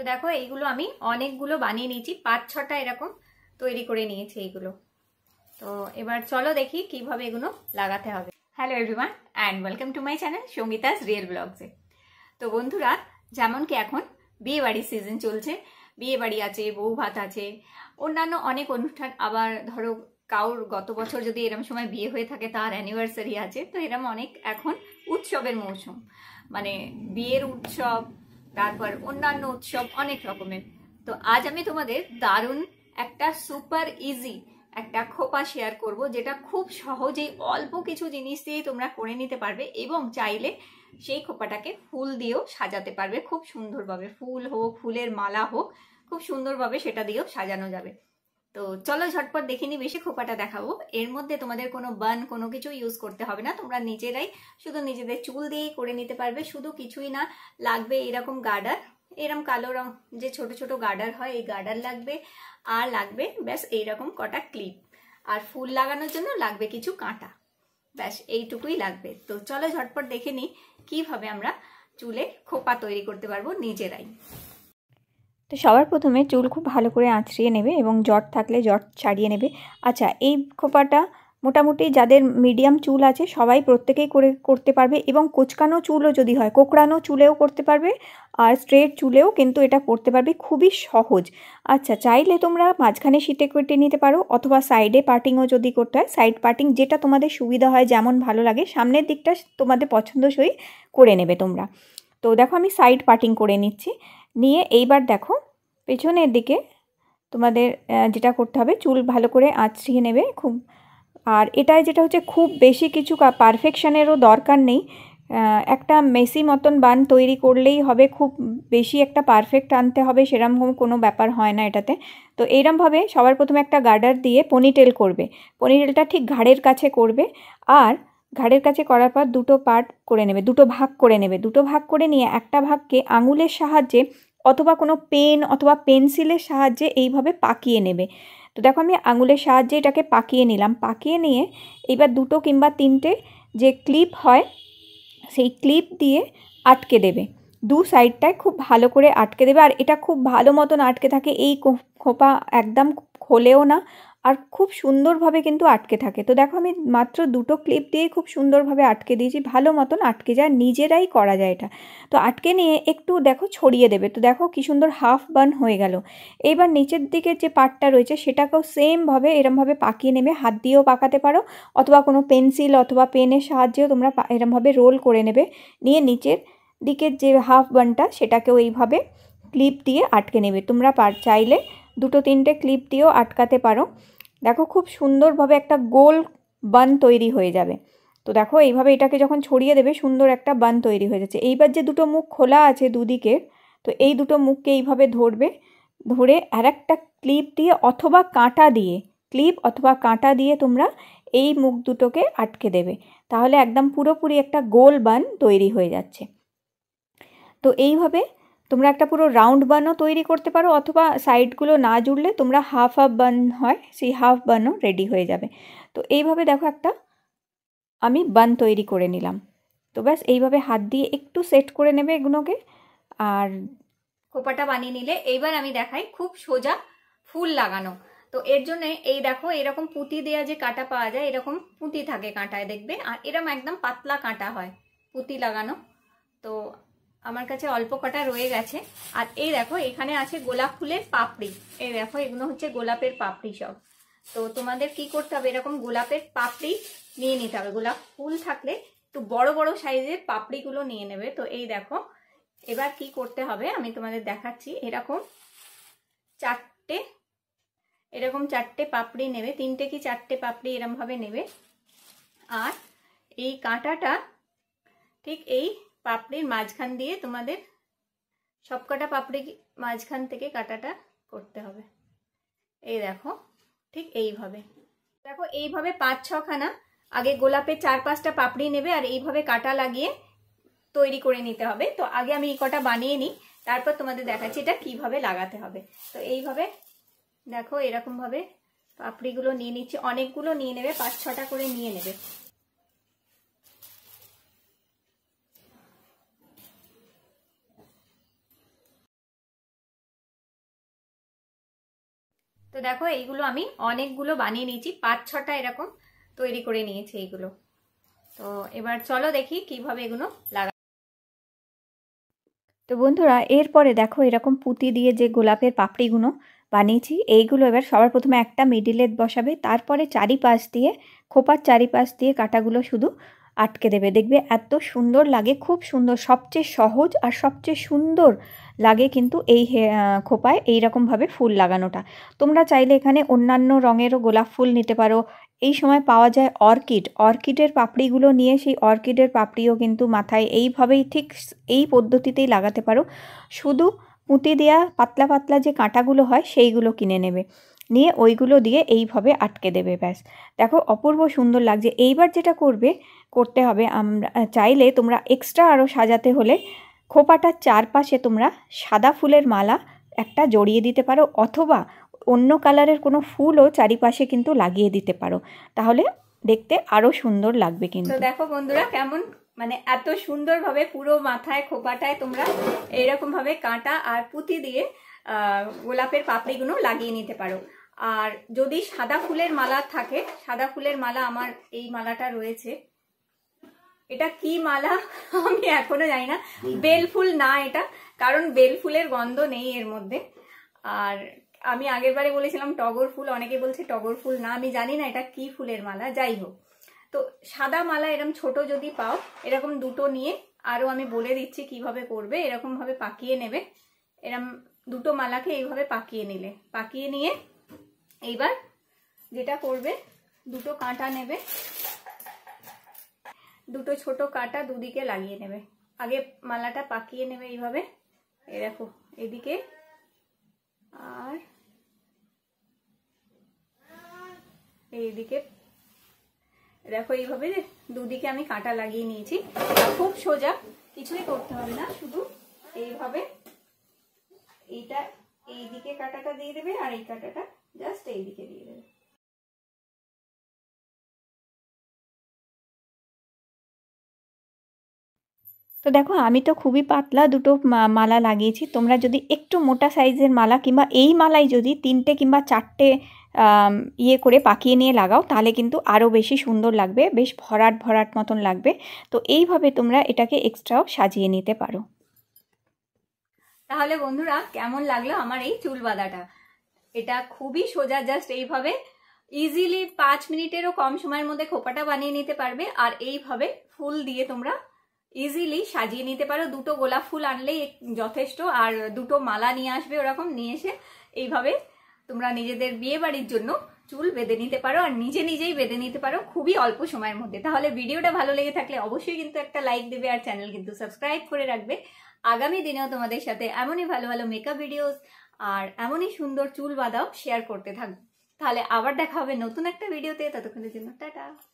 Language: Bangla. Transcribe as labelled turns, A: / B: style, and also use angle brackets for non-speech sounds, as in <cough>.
A: তো দেখো এইগুলো আমি অনেকগুলো বানিয়ে নিয়েছি পাঁচ ছটা এরকম তৈরি করে নিয়েছি এইগুলো তো এবার চলো দেখি কিভাবে এগুলো লাগাতে হবে hello everyone and welcome to my channel Sangeeta's real ব্লগসে তো বন্ধুরা যেমন কি এখন বিয়ে বাড়ির সিজন চলছে বিয়ে বাড়ি আছে বউ ভাত আছে অন্যান্য অনেক অনুষ্ঠান আবার ধরো কাউর গত বছর যদি এরম সময় বিয়ে হয়ে থাকে তার অ্যানিভার্সারি আছে তো এরম অনেক এখন উৎসবের মৌসুম মানে বিয়ের উৎসব তারপর অন্যান্য উৎসব অনেক রকমের তো আজ আমি তোমাদের দারুণ একটা সুপার ইজি একটা খোপা শেয়ার করব যেটা খুব সহজেই অল্প কিছু জিনিস দিয়ে তোমরা করে নিতে পারবে এবং চাইলে সেই খোপাটাকে ফুল দিয়েও সাজাতে পারবে খুব সুন্দরভাবে ফুল হোক ফুলের মালা হোক খুব সুন্দরভাবে সেটা দিয়েও সাজানো যাবে তো চলো ঝটপট দেখে নিই বেশি খোপাটা দেখাবো এর মধ্যে তোমাদের কোনো বান কোনো কিছু ইউজ করতে হবে না তোমরা নিজেরাই শুধু নিজেদের চুল দিয়েই করে নিতে পারবে শুধু কিছুই না লাগবে এরকম গার্ডার এরকম কালো রং যে ছোট ছোট গার্ডার হয় এই গার্ডার লাগবে আর লাগবে ব্যাস এইরকম কটা ক্লিপ আর ফুল লাগানোর জন্য লাগবে কিছু কাঁটা ব্যাস এইটুকুই লাগবে তো চলো ঝটপট দেখে নিই কীভাবে আমরা চুলে খোপা তৈরি করতে পারবো নিজেরাই তো সবার প্রথমে চুল খুব ভালো করে আঁচড়িয়ে নেবে এবং জট থাকলে জট ছাড়িয়ে নেবে আচ্ছা এই খোপাটা মোটামুটি যাদের মিডিয়াম চুল আছে সবাই প্রত্যেকেই করে করতে পারবে এবং কোচকানো চুলও যদি হয় কোকড়ানো চুলেও করতে পারবে আর স্ট্রেট চুলেও কিন্তু এটা করতে পারবে খুবই সহজ আচ্ছা চাইলে তোমরা মাঝখানে শীতে কেটে নিতে পারো অথবা সাইডে পার্টিংও যদি করতে হয় সাইড পার্টিং যেটা তোমাদের সুবিধা হয় যেমন ভালো লাগে সামনের দিকটা তোমাদের পছন্দসই করে নেবে তোমরা তো দেখো আমি সাইড পার্টিং করে নিচ্ছি নিয়ে এইবার দেখো পেছনের দিকে তোমাদের যেটা করতে হবে চুল ভালো করে আঁচড়িয়ে নেবে খুব আর এটাই যেটা হচ্ছে খুব বেশি কিছু পারফেকশানেরও দরকার নেই একটা মেসি মতন বান তৈরি করলেই হবে খুব বেশি একটা পারফেক্ট আনতে হবে সেরকম কোনো ব্যাপার হয় না এটাতে তো এইরমভাবে সবার প্রথমে একটা গার্ডার দিয়ে পনিটেল করবে পনিটেলটা ঠিক ঘাড়ের কাছে করবে আর ঘাড়ের কাছে করার পর দুটো পার্ট করে নেবে দুটো ভাগ করে নেবে দুটো ভাগ করে নিয়ে একটা ভাগকে আঙুলের সাহায্যে অথবা কোনো পেন অথবা পেন্সিলের সাহায্যে এইভাবে পাকিয়ে নেবে তো দেখো আমি আঙুলের সাহায্যে এটাকে পাকিয়ে নিলাম পাকিয়ে নিয়ে এবার দুটো কিংবা তিনটে যে ক্লিপ হয় সেই ক্লিপ দিয়ে আটকে দেবে দু সাইডটায় খুব ভালো করে আটকে দেবে আর এটা খুব ভালো মতন আটকে থাকে এই খোপা একদম খোলেও না আর খুব সুন্দরভাবে কিন্তু আটকে থাকে তো দেখো আমি মাত্র দুটো ক্লিপ দিয়ে খুব সুন্দরভাবে আটকে দিয়েছি ভালো মতন আটকে যায় নিজেরাই করা যায় এটা তো আটকে নিয়ে একটু দেখো ছড়িয়ে দেবে তো দেখো কি সুন্দর হাফ বান হয়ে গেল এইবার নিচের দিকের যে পাটটা রয়েছে সেটাকেও সেমভাবে এরমভাবে পাকিয়ে নেবে হাত দিয়েও পাকাতে পারো অথবা কোনো পেন্সিল অথবা পেনের সাহায্যেও তোমরা এরমভাবে রোল করে নেবে নিয়ে নিচের দিকের যে হাফ বানটা সেটাকেও এইভাবে ক্লিপ দিয়ে আটকে নেবে তোমরা চাইলে দুটো তিনটে ক্লিপ দিয়েও আটকাতে পারো দেখো খুব সুন্দরভাবে একটা গোল বান তৈরি হয়ে যাবে তো দেখো এইভাবে এটাকে যখন ছড়িয়ে দেবে সুন্দর একটা বান তৈরি হয়ে যাচ্ছে এইবার যে দুটো মুখ খোলা আছে দুদিকের তো এই দুটো মুখকে এইভাবে ধরবে ধরে আর একটা ক্লিপ দিয়ে অথবা কাঁটা দিয়ে ক্লিপ অথবা কাঁটা দিয়ে তোমরা এই মুখ দুটোকে আটকে দেবে তাহলে একদম পুরোপুরি একটা গোল বান তৈরি হয়ে যাচ্ছে তো এইভাবে তোমরা একটা পুরো রাউন্ড বানও তৈরি করতে পারো অথবা সাইডগুলো না জুড়লে তোমরা হাফ হাফ বান হয় সেই হাফ বানও রেডি হয়ে যাবে তো এইভাবে দেখো একটা আমি বান তৈরি করে নিলাম তো ব্যাস এইভাবে হাত দিয়ে একটু সেট করে নেবে এগুলোকে আর খোপাটা বানিয়ে নিলে এইবার আমি দেখাই খুব সোজা ফুল লাগানো তো এর জন্য এই দেখো এরকম পুঁতি দেওয়া যে কাঁটা পাওয়া যায় এরকম পুঁতি থাকে কাঁটায় দেখবে আর এরম একদম পাতলা কাঁটা হয় পুঁতি লাগানো তো আমার কাছে অল্প কটা রয়ে গেছে আর এই দেখো এখানে আছে গোলাপ ফুলের পাপড়ি এই দেখো এগুলো হচ্ছে গোলাপের পাপড়ি সব তো তোমাদের কি করতে হবে এরকম গোলাপের পাপড়ি নিয়ে নিতে হবে গোলাপ ফুল থাকলে একটু বড় বড় সাইজের পাপড়িগুলো নিয়ে নেবে তো এই দেখো এবার কি করতে হবে আমি তোমাদের দেখাচ্ছি এরকম চারটে এরকম চারটে পাপড়ি নেবে তিনটে কি চারটে পাপড়ি এরমভাবে নেবে আর এই কাঁটাটা ঠিক এই পাপড়ির মাঝখান দিয়ে তোমাদের সবকটা পাপড়ি মাঝখান থেকে কাটাটা করতে হবে এই দেখো ঠিক এইভাবে দেখো এইভাবে পাঁচ ছখানা আগে গোলাপের চার পাঁচটা পাপড়ি নেবে আর এইভাবে কাটা লাগিয়ে তৈরি করে নিতে হবে তো আগে আমি এই কটা বানিয়ে নিই তারপর তোমাদের দেখাচ্ছি এটা কিভাবে লাগাতে হবে তো এইভাবে দেখো এরকমভাবে পাপড়িগুলো নিয়ে নিচ্ছি অনেকগুলো নিয়ে নেবে পাঁচ ছটা করে নিয়ে নেবে তো দেখো এইগুলো আমি অনেকগুলো বানিয়ে নিয়েছি পাঁচ ছটা এরকম তৈরি করে নিয়েছি এইগুলো তো এবার চলো দেখি কিভাবে এগুলো লাগা তো বন্ধুরা এরপরে দেখো এরকম পুঁতি দিয়ে যে গোলাপের পাপড়িগুলো বানিয়েছি এইগুলো এবার সবার প্রথমে একটা মিডিলের বসাবে তারপরে চারিপাশ দিয়ে খোপার চারিপাশ দিয়ে কাটাগুলো শুধু আটকে দেবে দেখবে এত সুন্দর লাগে খুব সুন্দর সবচেয়ে সহজ আর সবচেয়ে সুন্দর লাগে কিন্তু এই খোপায় এইরকমভাবে ফুল লাগানোটা তোমরা চাইলে এখানে অন্যান্য রঙেরও গোলাপ ফুল নিতে পারো এই সময় পাওয়া যায় অর্কিড অর্কিডের পাপড়িগুলো নিয়ে সেই অর্কিডের পাপড়িও কিন্তু মাথায় এইভাবেই ঠিক এই পদ্ধতিতেই লাগাতে পারো শুধু পুঁতি দেয়া পাতলা পাতলা যে কাঁটাগুলো হয় সেইগুলো কিনে নেবে নিয়ে ওইগুলো দিয়ে এইভাবে আটকে দেবে ব্যাস দেখো অপূর্ব সুন্দর লাগছে এইবার যেটা করবে করতে হবে আমরা চাইলে তোমরা এক্সট্রা আরও সাজাতে হলে খোপাটার চারপাশে তোমরা সাদা ফুলের মালা একটা জড়িয়ে দিতে পারো অথবা অন্য কালারের কোনো ফুলও চারিপাশে কিন্তু লাগিয়ে দিতে পারো তাহলে দেখতে আরও সুন্দর লাগবে কিন্তু দেখো বন্ধুরা কেমন মানে এত সুন্দরভাবে পুরো মাথায় খোপাটায় তোমরা এইরকমভাবে কাঁটা আর পুঁতি দিয়ে গোলাপের পাপড়িগুলো লাগিয়ে নিতে পারো আর যদি সাদা ফুলের মালা থাকে সাদা ফুলের মালা আমার এই মালাটা রয়েছে এটা কি মালা <laughs> আমি এখনো জানি না বেলফুল না এটা কারণ বেলফুলের গন্ধ নেই এর মধ্যে আর আমি আগের বারে বলেছিলাম টগর ফুল অনেকে বলছে টগর ফুল না আমি জানি না এটা কি ফুলের মালা যাই হোক তো সাদা মালা এরকম ছোট যদি পাও এরকম দুটো নিয়ে আরও আমি বলে দিচ্ছি কিভাবে করবে এরকমভাবে পাকিয়ে নেবে এরম দুটো মালাকে এইভাবে পাকিয়ে নিলে পাকিয়ে নিয়ে এইবার যেটা করবে দুটো কাঁটা নেবে দুটো ছোট কাটা দুদিকে লাগিয়ে নেবে আগে মালাটা পাকিয়ে নেবে এইভাবে এ দেখো এদিকে আর এইদিকে দেখো এইভাবে দুদিকে আমি কাঁটা লাগিয়ে নিয়েছি খুব সোজা কিছুই করতে হবে না শুধু এইভাবে এইটা এইদিকে কাঁটাটা দিয়ে দেবে আর এই কাঁটাটা জাস্ট এইদিকে দিয়ে দেবে তো দেখো আমি তো খুবই পাতলা দুটো মালা লাগিয়েছি তোমরা যদি একটু মোটা সাইজের মালা কিংবা এই মালাই যদি তিনটে কিংবা চারটে ইয়ে করে পাকিয়ে নিয়ে লাগাও তাহলে কিন্তু আরও বেশি সুন্দর লাগবে বেশ ভরাট ভরাট মতন লাগবে তো এইভাবে তোমরা এটাকে এক্সট্রাও সাজিয়ে নিতে পারো তাহলে বন্ধুরা কেমন লাগলো আমার এই চুল বাঁধাটা এটা খুবই সোজা জাস্ট এইভাবে ইজিলি পাঁচ মিনিটেরও কম সময়ের মধ্যে খোপাটা বানিয়ে নিতে পারবে আর এইভাবে ফুল দিয়ে তোমরা ইজিলি সাজিয়ে নিতে পারো দুটো গোলাপ ফুল আনলেই যথেষ্ট আর দুটো মালা নিয়ে আসবে ওরকম নিয়ে এসে এইভাবে তোমরা নিজেদের বিয়ে বাড়ির জন্য চুল বেঁধে নিতে পারো আর নিজে নিজেই বেঁধে নিতে পারো খুবই অল্প সময়ের মধ্যে তাহলে ভিডিওটা ভালো লেগে থাকলে অবশ্যই কিন্তু একটা লাইক দেবে আর চ্যানেল কিন্তু সাবস্ক্রাইব করে রাখবে আগামী দিনেও তোমাদের সাথে এমনই ভালো ভালো মেকআপ ভিডিওস আর এমনই সুন্দর চুল বাঁধাও শেয়ার করতে থাকবো তাহলে আবার দেখা হবে নতুন একটা ভিডিওতে ততক্ষণের জন্য টাটা